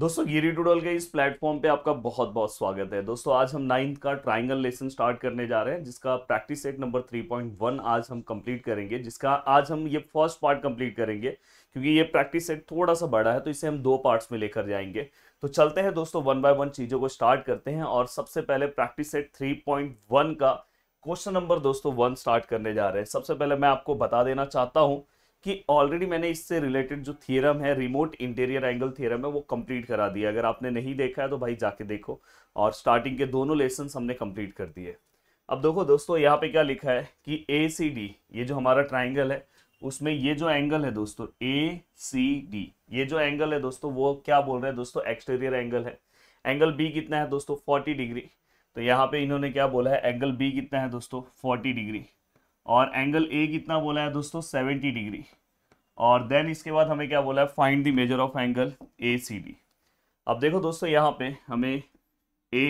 दोस्तों गिरी टूडल के इस प्लेटफॉर्म पे आपका बहुत बहुत स्वागत है दोस्तों आज हम नाइन्थ का ट्राइंगल लेसन स्टार्ट करने जा रहे हैं जिसका प्रैक्टिस सेट नंबर 3.1 आज हम कंप्लीट करेंगे जिसका आज हम ये फर्स्ट पार्ट कंप्लीट करेंगे क्योंकि ये प्रैक्टिस सेट थोड़ा सा बड़ा है तो इसे हम दो पार्ट्स में लेकर जाएंगे तो चलते हैं दोस्तों वन बाय वन चीज़ों को स्टार्ट करते हैं और सबसे पहले प्रैक्टिस सेट थ्री का क्वेश्चन नंबर दोस्तों वन स्टार्ट करने जा रहे हैं सबसे पहले मैं आपको बता देना चाहता हूँ कि ऑलरेडी मैंने इससे रिलेटेड जो थियरम है रिमोट इंटीरियर एंगल थियरम है वो कंप्लीट करा दिया अगर आपने नहीं देखा है तो भाई जाके देखो और स्टार्टिंग के दोनों लेसन हमने कंप्लीट कर दिए अब देखो दोस्तों यहाँ पे क्या लिखा है कि ए सी डी ये जो हमारा ट्राइंगल है उसमें ये जो एंगल है दोस्तों ए सी डी ये जो एंगल है दोस्तों वो क्या बोल रहे हैं दोस्तों एक्सटीरियर एंगल है एंगल बी कितना है दोस्तों फोर्टी डिग्री तो यहाँ पे इन्होंने क्या बोला है एंगल बी कितना है दोस्तों फोर्टी डिग्री और एंगल ए कितना बोला है दोस्तों सेवेंटी डिग्री और देन इसके बाद हमें क्या बोला है find the measure of angle A C D अब देखो दोस्तों यहाँ पे हमें ए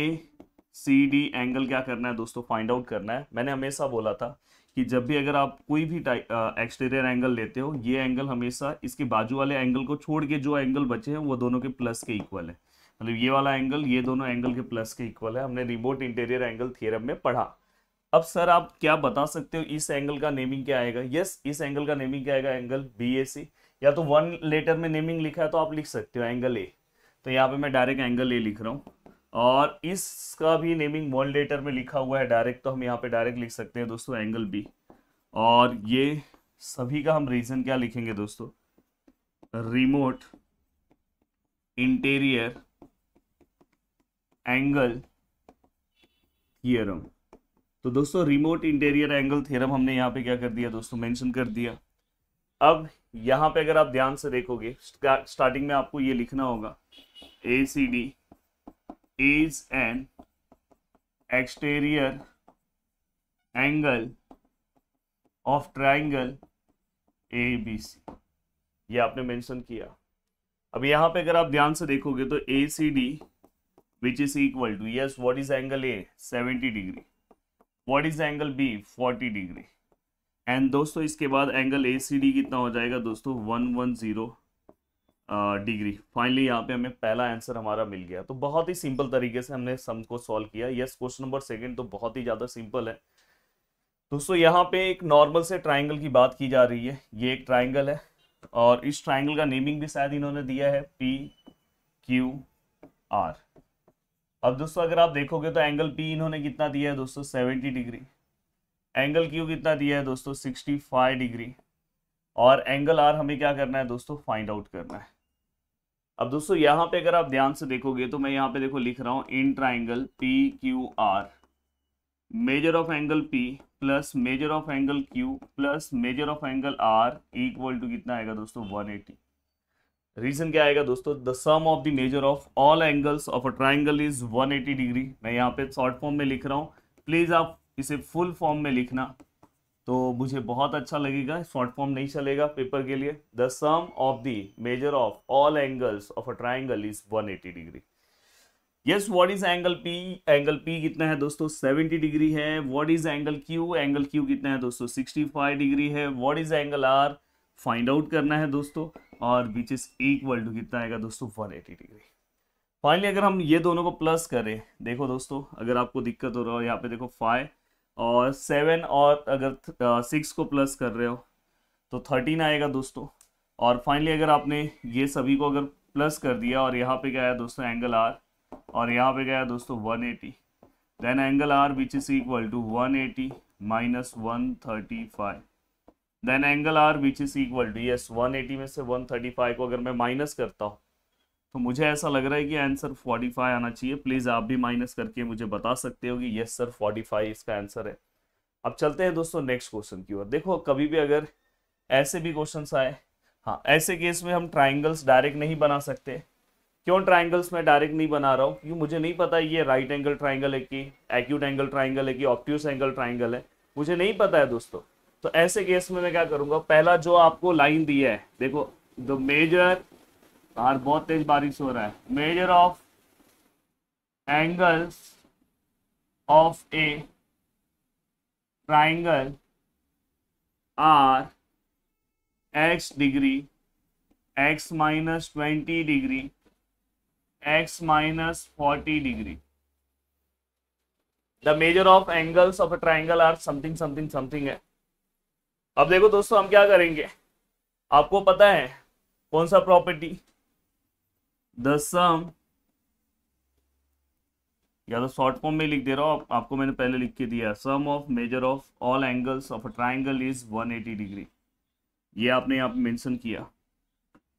सी डी एंगल क्या करना है दोस्तों फाइंड आउट करना है मैंने हमेशा बोला था कि जब भी अगर आप कोई भी एक्सटीरियर एंगल लेते हो ये एंगल हमेशा इसके बाजू वाले एंगल को छोड़ के जो एंगल बचे हैं वो दोनों के प्लस के इक्वल है मतलब ये वाला एंगल ये दोनों एंगल के प्लस के इक्वल है हमने रिमोट इंटीरियर एंगल थियरम में पढ़ा अब सर आप क्या बता सकते हो इस एंगल का नेमिंग क्या आएगा यस yes, इस एंगल का नेमिंग क्या आएगा एंगल बी ए सी या तो वन लेटर में नेमिंग लिखा है तो आप लिख सकते हो एंगल ए तो यहाँ पे मैं डायरेक्ट एंगल ए लिख रहा हूँ और इसका भी नेमिंग वन लेटर में लिखा हुआ है डायरेक्ट तो हम यहाँ पे डायरेक्ट लिख सकते हैं दोस्तों एंगल बी और ये सभी का हम रीजन क्या लिखेंगे दोस्तों रिमोट इंटीरियर एंगल थियरम तो दोस्तों रिमोट इंटीरियर एंगल थ्योरम हमने यहाँ पे क्या कर दिया दोस्तों मेंशन कर दिया अब यहाँ पे अगर आप ध्यान से देखोगे स्टार्टिंग में आपको ये लिखना होगा A C D is an exterior angle of triangle A B C ये आपने मेंशन किया अब यहाँ पे अगर आप ध्यान से देखोगे तो A C D which is equal to yes what is angle A seventy degree what is angle B 40 degree and दोस्तों इसके बाद एंगल ए सी डी कितना हो जाएगा दोस्तों one one zero degree finally यहाँ पे हमें पहला आंसर हमारा मिल गया तो बहुत ही सिंपल तरीके से हमने सम को सॉल्व किया यस क्वेश्चन नंबर सेकेंड तो बहुत ही ज़्यादा सिंपल है दोस्तों यहाँ पे एक नॉर्मल से ट्राइंगल की बात की जा रही है ये एक ट्राइंगल है और इस ट्राइंगल का नेमिंग भी शायद इन्होंने दिया है पी क्यू आर अब दोस्तों अगर आप देखोगे तो एंगल पी इन्होंने कितना दिया है दोस्तों सेवेंटी डिग्री एंगल क्यू कितना दिया है दोस्तों सिक्सटी फाइव डिग्री और एंगल आर हमें क्या करना है दोस्तों फाइंड आउट करना है अब दोस्तों यहाँ पे अगर आप ध्यान से देखोगे तो मैं यहाँ पे देखो लिख रहा हूँ in triangle P Q R measure of angle P plus measure of angle Q plus measure of angle R equal to कितना आएगा दोस्तों एटी रीजन क्या आएगा दोस्तों the sum of the measure of all angles of a triangle is 180 degree मैं यहाँ पे short form में लिख रहा हूँ प्लीज़ आप इसे फुल फॉर्म में लिखना तो मुझे बहुत अच्छा लगेगा शॉर्ट फॉर्म नहीं चलेगा पेपर के लिए the sum of the measure of all angles of a triangle is 180 degree yes what is angle P angle P कितना है दोस्तों सेवेंटी डिग्री है what is angle Q angle Q कितना है दोस्तों फाइव डिग्री है what is angle R find out करना है दोस्तों और विच इज इक्वल टू कितना आएगा दोस्तों एटी डिग्री फाइनली अगर हम ये दोनों को प्लस करें देखो दोस्तों अगर आपको दिक्कत हो रहा हो यहाँ पे देखो फाइव और सेवन और अगर सिक्स को प्लस कर रहे हो तो थर्टीन आएगा दोस्तों और फाइनली अगर आपने ये सभी को अगर प्लस कर दिया और यहाँ पे क्या है दोस्तों एंगल आर और यहाँ पे क्या है दोस्तों one eighty then angle R which is equal to one eighty minus one thirty five then angle R which is equal to yes 180 में से 135 को अगर मैं माइनस करता हूँ तो मुझे ऐसा लग रहा है कि आंसर 45 आना चाहिए प्लीज़ आप भी माइनस करके मुझे बता सकते हो कि यस सर 45 इसका आंसर है अब चलते हैं दोस्तों नेक्स्ट क्वेश्चन की ओर देखो कभी भी अगर ऐसे भी क्वेश्चन आए हाँ ऐसे केस में हम ट्राइंगल्स डायरेक्ट नहीं बना सकते क्यों ट्राइंगल्स मैं डायरेक्ट नहीं बना रहा हूँ क्योंकि मुझे नहीं पता ये राइट एंगल ट्राइंगल है कि एक्यूट एंगल ट्राइंगल है कि ऑप्ट्यूस एंगल ट्राइंगल है मुझे नहीं पता है दोस्तों तो ऐसे केस में मैं क्या करूंगा पहला जो आपको लाइन दिया है देखो द मेजर बाहर बहुत तेज बारिश हो रहा है measure of angles of a triangle are X degree X minus twenty degree X minus forty degree the measure of angles of a triangle are something something something है अब देखो दोस्तों हम क्या करेंगे आपको पता है कौन सा प्रॉपर्टी द सम या तो शॉर्ट फॉर्म में लिख दे रहा हूँ आपको मैंने पहले लिख के दिया sum of measure of all angles of a triangle is 180 degree ये आपने यहाँ पे मेंशन किया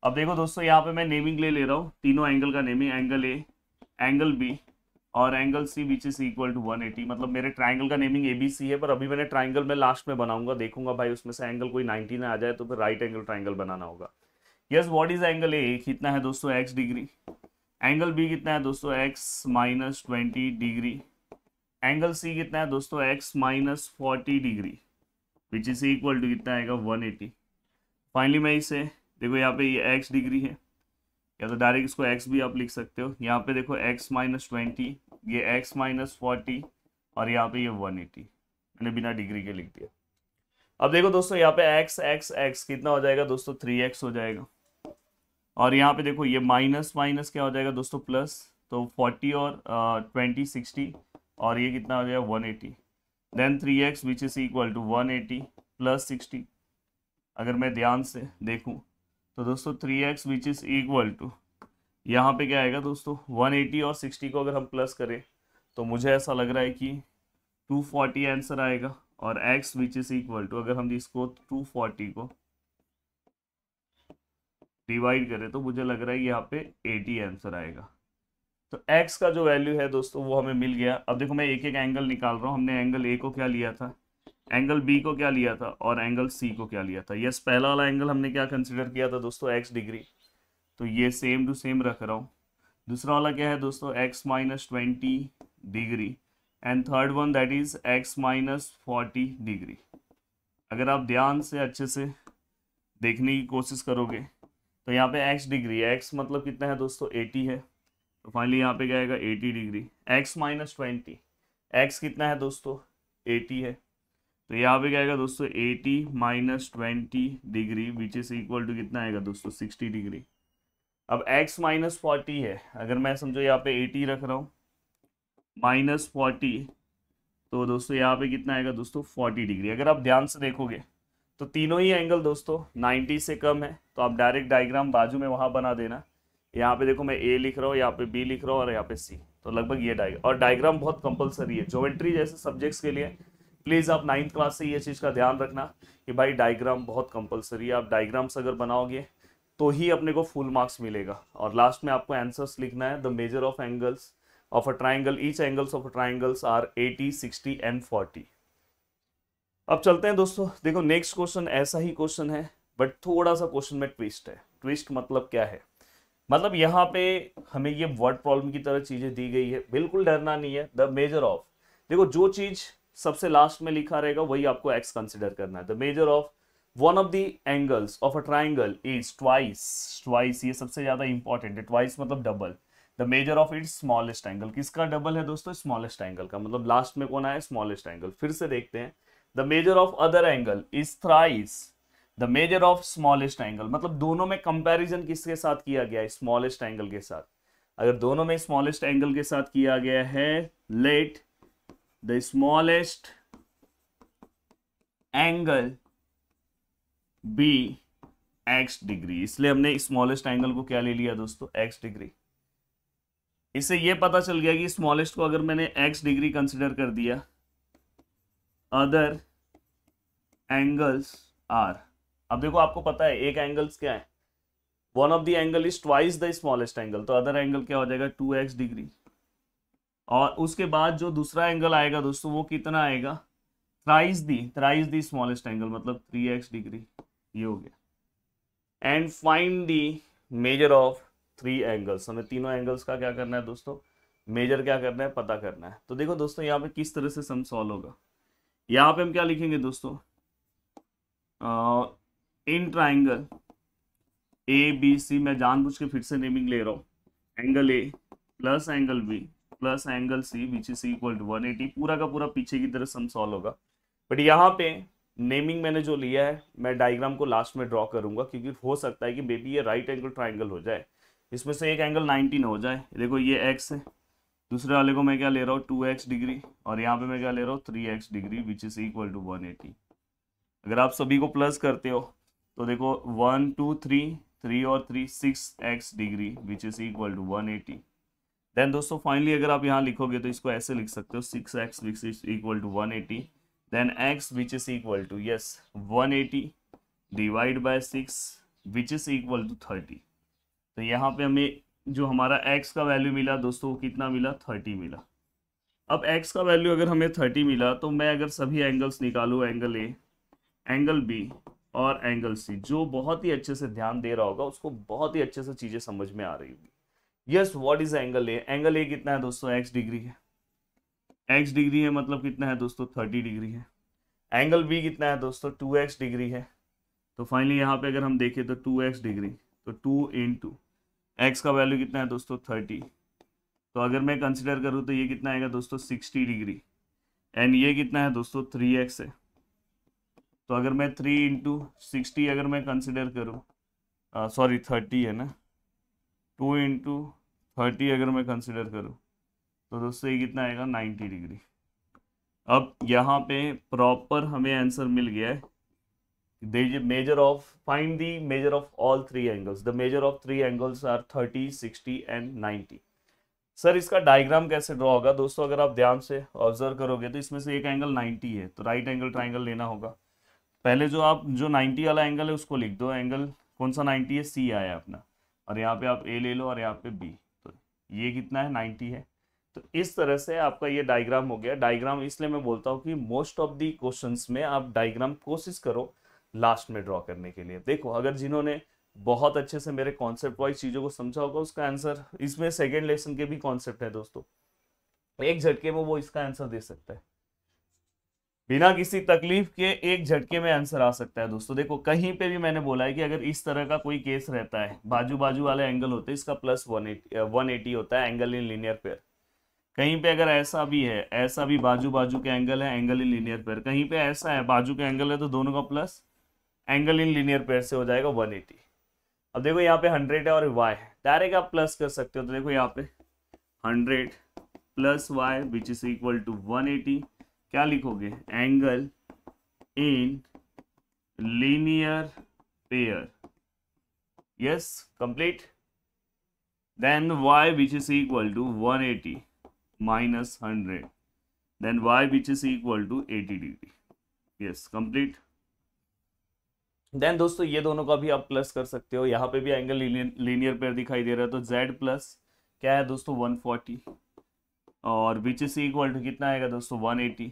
अब देखो दोस्तों यहाँ पे मैं नेमिंग ले ले रहा हूँ तीनों एंगल का naming angle A angle B और angle C which is equal to 180 मतलब मेरे ट्राइंगल का नेमिंग एबीसी है पर अभी मैंने ट्राइंगल में लास्ट में बनाऊंगा देखूंगा भाई उसमें से एंगल कोई 90 ना आ जाए तो फिर राइट एंगल ट्राइंगल बनाना होगा yes what is angle A कितना है दोस्तों एक्स डिग्री एंगल बी कितना है दोस्तों X minus twenty degree angle C कितना है दोस्तों X minus forty degree which is equal to कितना आएगा वन एटी फाइनली मैं इसे देखो यहाँ पे ये एक्स डिग्री है या तो डायरेक्ट इसको एक्स भी आप लिख सकते हो यहाँ पे देखो एक्स माइनस ट्वेंटी ये एक्स माइनस फोर्टी और यहाँ पे ये वन एटी मैंने बिना डिग्री के लिख दिया अब देखो दोस्तों यहाँ पे एक्स एक्स एक्स कितना हो जाएगा दोस्तों थ्री एक्स हो जाएगा और यहाँ पे देखो ये माइनस माइनस क्या हो जाएगा दोस्तों प्लस तो फोर्टी और ट्वेंटी सिक्सटी और ये कितना हो जाएगा one eighty then three X which is equal to one eighty plus sixty अगर मैं ध्यान से देखूँ तो दोस्तों three X which is equal to यहाँ पे क्या आएगा दोस्तों वन एटी और सिक्सटी को अगर हम प्लस करें तो मुझे ऐसा लग रहा है कि टू फोर्टी आंसर आएगा और X which is equal to अगर हम इसको टू फोर्टी को डिवाइड करें तो मुझे लग रहा है यहाँ पे एटी आंसर आएगा तो एक्स का जो वैल्यू है दोस्तों वो हमें मिल गया अब देखो मैं एक एक एंगल निकाल रहा हूँ हमने एंगल ए को क्या लिया था एंगल बी को क्या लिया था और एंगल सी को क्या लिया था यस पहला वाला एंगल हमने क्या कंसिडर किया था दोस्तों एक्स डिग्री तो ये सेम टू सेम रख रहा हूँ दूसरा वाला क्या है दोस्तों X minus twenty degree and third one that is X minus forty degree अगर आप ध्यान से अच्छे से देखने की कोशिश करोगे तो यहाँ पे x डिग्री x मतलब कितना है दोस्तों 80 है तो फाइनली यहाँ पे क्या आएगा 80 degree x minus twenty x कितना है दोस्तों 80 है तो यहाँ पे क्या आएगा दोस्तों 80 minus twenty degree which is equal to कितना आएगा दोस्तों 60 डिग्री अब x माइनस फोर्टी है अगर मैं समझो यहाँ पे 80 रख रहा हूँ माइनस फोर्टी तो दोस्तों यहाँ पे कितना आएगा दोस्तों 40 डिग्री अगर आप ध्यान से देखोगे तो तीनों ही एंगल दोस्तों 90 से कम है तो आप डायरेक्ट डायग्राम बाजू में वहाँ बना देना यहाँ पे देखो मैं ए लिख रहा हूँ यहाँ पे बी लिख रहा हूँ और यहाँ पे सी तो लगभग ये डायग्राम और डायग्राम बहुत कंपलसरी है ज्योमेट्री जैसे सब्जेक्ट्स के लिए प्लीज़ आप नाइन्थ क्लास से ये चीज़ का ध्यान रखना कि भाई डायग्राम बहुत कंपलसरी है आप डायग्राम्स अगर बनाओगे तो ही अपने को फुल मार्क्स मिलेगा और लास्ट में आपको आंसर्स लिखना है the measure of angles of a triangle each angles of a triangles are 80, 60 and 40 अब चलते हैं दोस्तों देखो नेक्स्ट क्वेश्चन ऐसा ही क्वेश्चन है बट थोड़ा सा क्वेश्चन में ट्विस्ट है ट्विस्ट मतलब क्या है मतलब यहाँ पे हमें ये वर्ड प्रॉब्लम की तरह चीजें दी गई है बिल्कुल डरना नहीं है द मेजर ऑफ देखो जो चीज सबसे लास्ट में लिखा रहेगा वही आपको एक्स कंसिडर करना है the measure of one of the angles of a triangle is twice twice ये सबसे ज्यादा इंपॉर्टेंट है ट्वाइस मतलब double the measure of it smallest angle किसका डबल है दोस्तों स्मॉलेस्ट एंगल का मतलब लास्ट में कौन आया स्मॉलेस्ट एंगल फिर से देखते हैं the measure of other angle is thrice the measure of smallest angle मतलब दोनों में कंपेरिजन किसके साथ किया गया है स्मॉलेस्ट एंगल के साथ अगर दोनों में स्मॉलेस्ट एंगल के साथ किया गया है let the smallest angle B x degree इसलिए हमने स्मॉलेस्ट एंगल को क्या ले लिया दोस्तों एक्स डिग्री इससे यह पता चल गया कि स्मॉलेस्ट को अगर मैंने एक्स डिग्री कंसिडर कर दिया अदर एंगल्स आर अब देखो आपको पता है एक एंगल्स क्या है one of the angle is twice the smallest angle तो अदर एंगल क्या हो जाएगा टू एक्स डिग्री और उसके बाद जो दूसरा एंगल आएगा दोस्तों वो कितना आएगा thrice the thrice the smallest angle मतलब थ्री एक्स डिग्री ये हो गया and find the measure of three angles हमें तीनों एंगल्स का क्या करना है दोस्तों मेजर क्या करना है पता करना है तो देखो दोस्तों यहाँ पे किस तरह से सम सॉल्व होगा यहाँ पे हम क्या लिखेंगे दोस्तों इन ट्राइंगल ए बी सी मैं जानबूझ के फिर से नेमिंग ले रहा हूँ angle A plus angle B plus angle C which is equal to one eighty पूरा का पूरा पीछे की तरह सम सॉल्व होगा बट यहाँ पे नेमिंग मैंने जो लिया है मैं डायग्राम को लास्ट में ड्रॉ करूंगा क्योंकि हो सकता है कि बेबी ये राइट एंगल ट्राइंगल हो जाए इसमें से एक एंगल 19 हो जाए देखो ये एक्स है दूसरे वाले को मैं क्या ले रहा हूँ टू एक्स डिग्री और यहाँ पे मैं क्या ले रहा हूँ three x degree which is equal to one eighty अगर आप सभी को प्लस करते हो तो देखो वन टू थ्री थ्री और three six x degree which is equal to one eighty then दोस्तों फाइनली अगर आप यहाँ लिखोगे तो इसको ऐसे लिख सकते हो six x which is equal to one eighty then x which is equal to yes one eighty divide by six which is equal to thirty तो यहाँ पे हमें जो हमारा एक्स का वैल्यू मिला दोस्तों वो कितना मिला थर्टी मिला अब एक्स का वैल्यू अगर हमें थर्टी मिला तो मैं अगर सभी एंगल्स निकालू एंगल ए एंगल बी और एंगल सी जो बहुत ही अच्छे से ध्यान दे रहा होगा उसको बहुत ही अच्छे से चीज़ें समझ में आ रही होगी yes what is angle A angle A कितना है दोस्तों एक्स डिग्री है एक्स डिग्री है मतलब कितना है दोस्तों थर्टी डिग्री है एंगल बी कितना है दोस्तों टू एक्स डिग्री है तो फाइनली यहाँ पे अगर हम देखें तो टू एक्स डिग्री तो टू इन टू एक्स का वैल्यू कितना है दोस्तों थर्टी तो अगर मैं कंसिडर करूँ तो ये कितना आएगा दोस्तों सिक्सटी डिग्री एंड ये कितना है दोस्तों थ्री एक्स है तो अगर मैं थ्री इंटू सिक्सटी अगर मैं कंसिडर करूँ सॉरी थर्टी है ना टू इंटू थर्टी अगर मैं कंसिडर करूँ तो दोस्तों ये कितना आएगा नाइन्टी डिग्री अब यहाँ पे प्रॉपर हमें आंसर मिल गया है measure of find the measure of all three angles the measure of three angles are thirty sixty and ninety sir इसका डायग्राम कैसे ड्रॉ होगा दोस्तों अगर आप ध्यान से ऑब्जर्व करोगे तो इसमें से एक एंगल 90 है तो राइट एंगल ट्राइंगल लेना होगा पहले जो आप जो 90 वाला एंगल है उसको लिख दो एंगल कौन सा 90 है सी आया अपना और यहाँ पे आप ए ले लो और यहाँ पे बी तो ये कितना है नाइन्टी है तो इस तरह से आपका ये डायग्राम हो गया डायग्राम इसलिए मैं बोलता हूँ कि मोस्ट ऑफ दी क्वेश्चन में आप डायग्राम कोशिश करो लास्ट में ड्रॉ करने के लिए देखो अगर जिन्होंने बहुत अच्छे से मेरे कॉन्सेप्ट वाइज चीज़ों को समझा होगा उसका आंसर इसमें सेकेंड लेसन के भी कॉन्सेप्ट है दोस्तों एक झटके में वो इसका आंसर दे सकता है बिना किसी तकलीफ के एक झटके में आंसर आ सकता है दोस्तों देखो कहीं पे भी मैंने बोला है कि अगर इस तरह का कोई केस रहता है बाजू बाजू वाले एंगल होते हैं इसका plus one eighty one eighty होता है एंगल इन लीनियर पेयर कहीं पे अगर ऐसा भी है ऐसा भी बाजू बाजू के एंगल है एंगल इन लीनियर पेयर कहीं पे ऐसा है बाजू के एंगल है तो दोनों का plus angle in linear pair से हो जाएगा वन एटी अब देखो यहाँ पे हंड्रेड है और वाई है डायरेक्ट आप प्लस कर सकते हो तो देखो यहाँ पे hundred plus y which is equal to one eighty क्या लिखोगे angle in linear pair yes complete then y is equal to one 180 minus hundred then y which is equal to 80 degree yes complete then दोस्तों ये दोनों का भी आप plus कर सकते हो यहाँ पे भी एंगल लीनियर पेयर दिखाई दे रहा है तो z प्लस क्या है दोस्तों 140 और बीच इज इक्वल टू कितना आएगा दोस्तों 180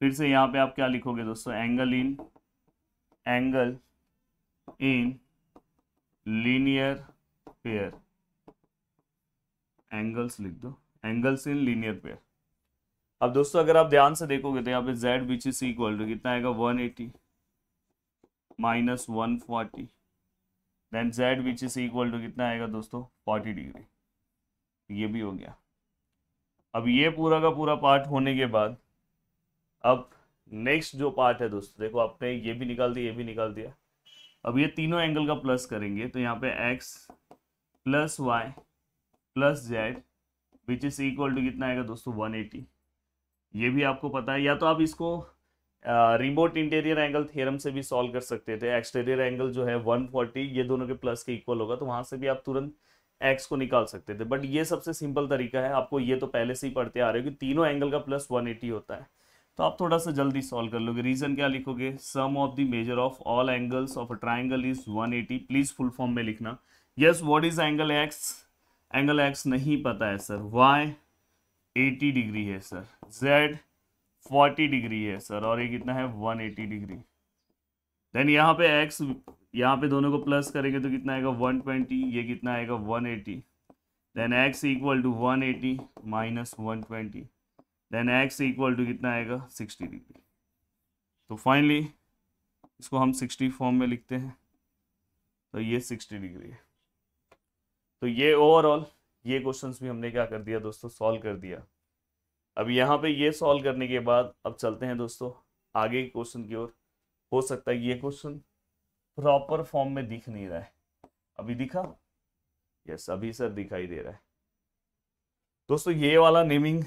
फिर से यहाँ पे आप क्या लिखोगे दोस्तों angle in angle in linear pair angles लिख दो एंगल्स इन लीनियर पेयर अब दोस्तों अगर आप ध्यान से देखोगे तो यहाँ पे z which is equal to कितना आएगा 180 eighty minus one forty then z which is equal to कितना आएगा दोस्तों 40 डिग्री ये भी हो गया अब ये पूरा का पूरा पार्ट होने के बाद अब नेक्स्ट जो पार्ट है दोस्तों देखो आपने ये भी निकाल दिया ये भी निकाल दिया अब ये तीनों एंगल का प्लस करेंगे तो यहाँ पे x plus y plus z which is equal to कितना आएगा दोस्तों 180 ये भी आपको पता है या तो आप इसको रिमोट इंटीरियर एंगल थ्योरम से भी सॉल्व कर सकते थे एक्सटीरियर एंगल जो है 140 ये दोनों के प्लस के इक्वल होगा तो वहां से भी आप तुरंत एक्स को निकाल सकते थे बट ये सबसे सिंपल तरीका है आपको ये तो पहले से ही पढ़ते आ रहे हो कि तीनों एंगल का प्लस 180 होता है तो आप थोड़ा सा जल्दी सॉल्व कर लोगे रीजन क्या लिखोगे sum of the measure of all angles of a triangle is 180 please full form में लिखना yes what is angle x angle x नहीं पता है सर वाई एटी डिग्री है सर जेड फोर्टी डिग्री है सर और ये कितना है एटी डिग्री देन यहाँ पे एक्स यहाँ पे दोनों को प्लस करेंगे तो कितना आएगा वन ट्वेंटी ये कितना आएगा one eighty then x equal to one eighty minus one twenty then x equal to कितना आएगा सिक्सटी डिग्री तो फाइनली इसको हम सिक्सटी फॉर्म में लिखते हैं तो ये सिक्सटी डिग्री है तो ये ओवरऑल ये क्वेश्चंस भी हमने क्या कर दिया दोस्तों सॉल्व कर दिया अब यहाँ पे ये सॉल्व करने के बाद अब चलते हैं दोस्तों आगे के क्वेश्चन की ओर हो सकता है ये क्वेश्चन प्रॉपर फॉर्म में दिख नहीं रहा है अभी दिखा यस अभी सर दिखाई दे रहा है दोस्तों ये वाला नेमिंग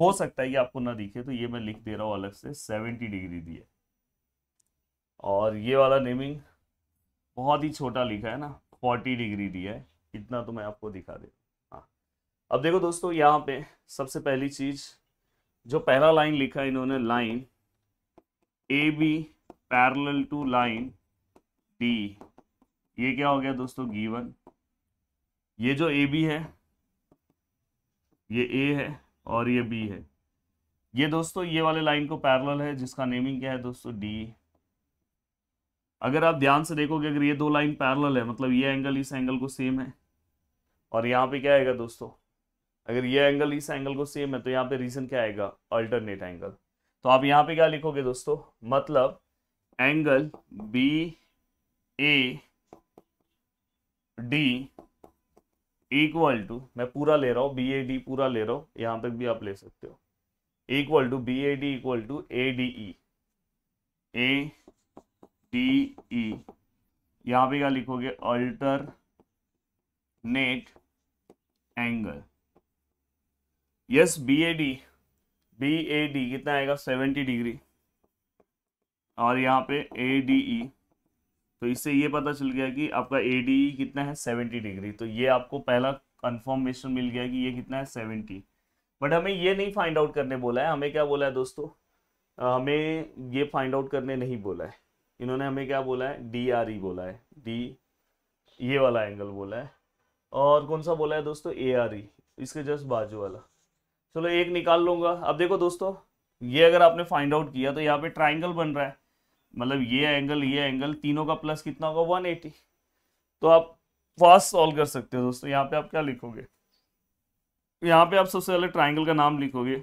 हो सकता है कि आपको ना दिखे तो ये मैं लिख दे रहा हूँ अलग से सेवेंटी डिग्री दिए और ये वाला नेमिंग बहुत ही छोटा लिखा है ना फोर्टी डिग्री दिया है इतना तो मैं आपको दिखा दे हाँ अब देखो दोस्तों यहाँ पे सबसे पहली चीज जो पहला लाइन लिखा है इन्होंने line A B parallel to line D ये क्या हो गया दोस्तों गीवन ये जो ए बी है ये ए है और ये बी है ये दोस्तों ये वाले लाइन को पैरेलल है जिसका नेमिंग क्या है दोस्तों डी अगर आप ध्यान से देखोगे अगर ये दो लाइन पैरेलल है मतलब ये एंगल इस एंगल को सेम है और यहाँ पे क्या आएगा दोस्तों अगर ये एंगल इस एंगल को सेम है तो यहाँ पे रीजन क्या आएगा अल्टरनेट एंगल तो आप यहाँ पे क्या लिखोगे दोस्तों मतलब angle B A D equal to मैं पूरा ले रहा हूँ बी ए डी पूरा ले रहा हूँ यहाँ तक भी आप ले सकते हो equal to B A D equal to A D E A D E यहाँ पे क्या लिखोगे alternate angle yes B A D B A D कितना आएगा सेवेंटी डिग्री और यहाँ पे ए डी ई तो इससे ये पता चल गया कि आपका ए डी ई कितना है सेवेंटी डिग्री तो ये आपको पहला कन्फर्मेशन मिल गया कि ये कितना है सेवेंटी बट हमें ये नहीं फाइंड आउट करने बोला है हमें क्या बोला है दोस्तों हमें ये फाइंड आउट करने नहीं बोला है इन्होंने हमें क्या बोला है डी आर ई बोला है डी ये वाला एंगल बोला है और कौन सा बोला है दोस्तों ए आर ई इसके जस्ट बाजू वाला चलो एक निकाल लूंगा अब देखो दोस्तों ये अगर आपने फाइंड आउट किया तो यहाँ पे ट्राइंगल बन रहा है मतलब ये एंगल ये एंगल तीनों का प्लस कितना होगा 180 तो आप फास्ट सॉल्व कर सकते हो दोस्तों यहाँ पे आप क्या लिखोगे यहाँ पे आप सबसे पहले ट्राइंगल का नाम लिखोगे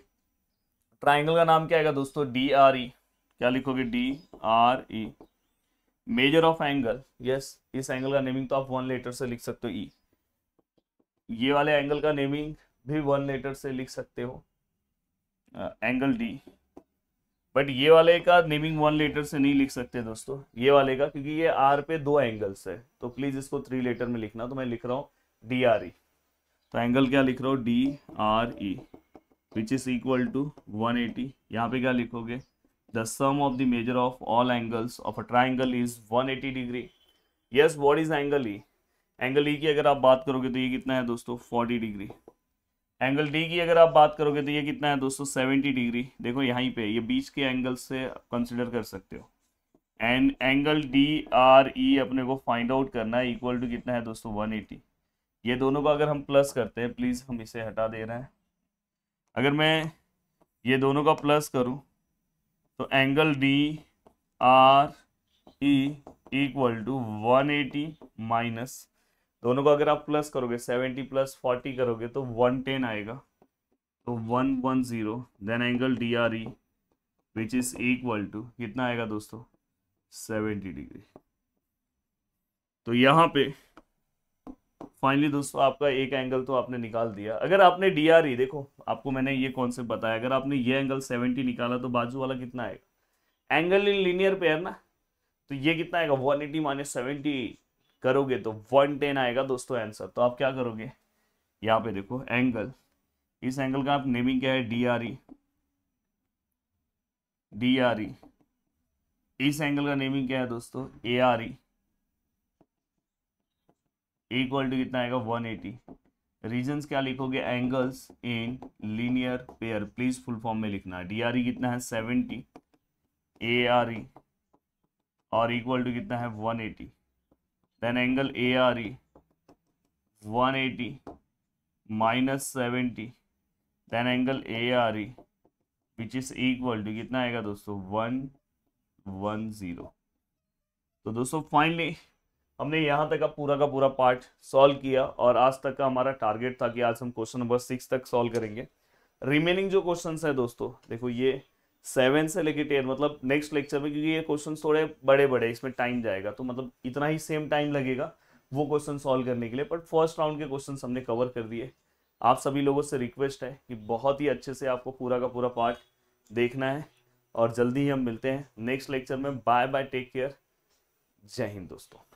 ट्राइंगल का नाम क्या आएगा दोस्तों डी आर ई क्या लिखोगे D R E measure of angle yes इस एंगल का नेमिंग तो आप वन लेटर से लिख सकते हो ई e. ये वाले एंगल का नेमिंग भी वन लेटर से लिख सकते हो एंगल uh, डी बट ये वाले का नेमिंग वन लेटर से नहीं लिख सकते दोस्तों ये वाले का क्योंकि ये आर पे दो एंगल्स है तो प्लीज इसको थ्री लेटर में लिखना तो मैं लिख रहा हूँ डी आर ई तो एंगल क्या लिख रहा हूँ D R E which is equal to one eighty यहाँ पे क्या लिखोगे the sum of the measure of all angles of a triangle is 180 degree yes what is angle E angle E की अगर आप बात करोगे तो ये कितना है दोस्तों 40 डिग्री एंगल डी की अगर आप बात करोगे तो ये कितना है दोस्तों सेवेंटी डिग्री देखो यहीं पे ये बीच के एंगल से कंसिडर कर सकते हो and angle D R E अपने को फाइंड आउट करना है इक्वल टू कितना है दोस्तों वन एटी ये दोनों का अगर हम प्लस करते हैं प्लीज़ हम इसे हटा दे रहे हैं अगर मैं ये दोनों का प्लस करूँ तो angle D R E equal to one eighty minus दोनों को अगर आप प्लस करोगे सेवेंटी प्लस फोर्टी करोगे तो वन टेन आएगा तो one one zero then angle D R E which is equal to कितना आएगा दोस्तों सेवेंटी डिग्री तो यहाँ पे फाइनली दोस्तों आपका एक एंगल तो आपने निकाल दिया अगर आपने डी आर ई देखो आपको मैंने ये कॉन्सेप्ट बताया अगर आपने ये एंगल सेवेंटी निकाला तो बाजू वाला कितना आएगा एंगल इन लीनियर पेयर ना तो ये कितना आएगा वन एटी माइनस सेवेंटी करोगे तो वन टेन आएगा दोस्तों आंसर तो आप क्या करोगे यहाँ पे देखो एंगल इस एंगल का आप नेमिंग क्या है D R E D R E इस एंगल का नेमिंग क्या है दोस्तों A R E equal to कितना आएगा वन एटी रीजन क्या लिखोगे angles in linear pair please full form में लिखना डी आर ई कितना है सेवेंटी ए आर ई और इक्वल टू कितना है one eighty then angle A R E one eighty minus seventy then angle A R E which is equal to कितना आएगा दोस्तों वन वन जीरो तो दोस्तों फाइनली हमने यहाँ तक का पूरा का पूरा पार्ट सॉल्व किया और आज तक का हमारा टारगेट था कि आज हम क्वेश्चन नंबर सिक्स तक सॉल्व करेंगे रिमेनिंग जो क्वेश्चन है दोस्तों देखो ये सेवन से लेके टेन मतलब नेक्स्ट लेक्चर में क्योंकि ये क्वेश्चन थोड़े बड़े बड़े इसमें टाइम जाएगा तो मतलब इतना ही सेम टाइम लगेगा वो क्वेश्चन सॉल्व करने के लिए बट फर्स्ट राउंड के क्वेश्चन हमने कवर कर दिए आप सभी लोगों से रिक्वेस्ट है कि बहुत ही अच्छे से आपको पूरा का पूरा पार्ट देखना है और जल्दी ही हम मिलते हैं नेक्स्ट लेक्चर में बाय बाय टेक केयर जय हिंद दोस्तों